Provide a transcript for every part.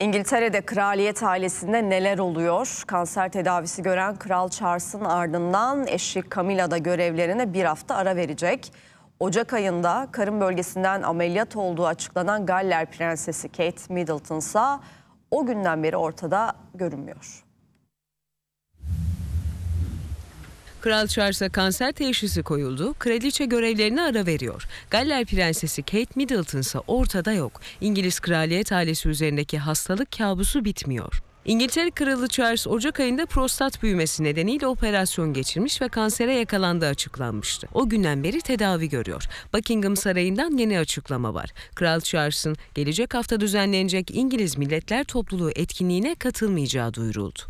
İngiltere'de kraliyet ailesinde neler oluyor? Kanser tedavisi gören Kral Charles'ın ardından eşi Camilla da görevlerine bir hafta ara verecek. Ocak ayında karın bölgesinden ameliyat olduğu açıklanan Galler Prensesi Kate Middleton ise o günden beri ortada görünmüyor. Kral Charles'a kanser teşhisi koyuldu, kraliçe görevlerine ara veriyor. Galler Prensesi Kate Middleton ise ortada yok. İngiliz kraliyet ailesi üzerindeki hastalık kabusu bitmiyor. İngiltere Kralı Charles Ocak ayında prostat büyümesi nedeniyle operasyon geçirmiş ve kansere yakalandığı açıklanmıştı. O günden beri tedavi görüyor. Buckingham Sarayı'ndan yeni açıklama var. Kral Charles'ın gelecek hafta düzenlenecek İngiliz Milletler Topluluğu etkinliğine katılmayacağı duyuruldu.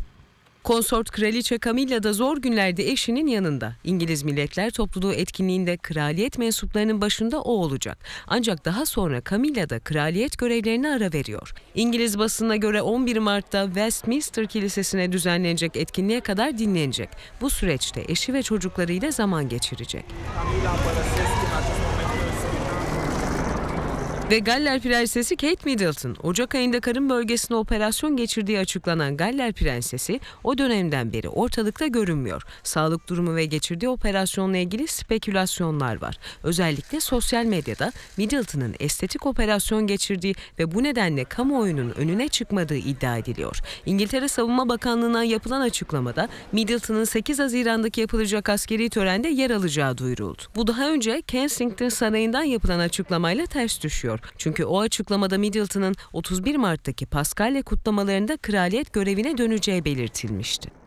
Konsort Kraliçe Camilla da zor günlerde eşinin yanında. İngiliz Milletler Topluluğu etkinliğinde kraliyet mensuplarının başında o olacak. Ancak daha sonra Camilla da kraliyet görevlerini ara veriyor. İngiliz basına göre 11 Mart'ta Westminster Kilisesi'ne düzenlenecek etkinliğe kadar dinlenecek. Bu süreçte eşi ve çocuklarıyla zaman geçirecek. Camilla, ve Galler Prensesi Kate Middleton, Ocak ayında karın bölgesine operasyon geçirdiği açıklanan Galler Prensesi o dönemden beri ortalıkta görünmüyor. Sağlık durumu ve geçirdiği operasyonla ilgili spekülasyonlar var. Özellikle sosyal medyada Middleton'ın estetik operasyon geçirdiği ve bu nedenle kamuoyunun önüne çıkmadığı iddia ediliyor. İngiltere Savunma Bakanlığı'na yapılan açıklamada Middleton'ın 8 Haziran'daki yapılacak askeri törende yer alacağı duyuruldu. Bu daha önce Kensington Sarayı'ndan yapılan açıklamayla ters düşüyor gerekiyor. Çünkü o açıklamada Middleton'ın 31 Mart'taki Paskalya kutlamalarında kraliyet görevine döneceği belirtilmişti.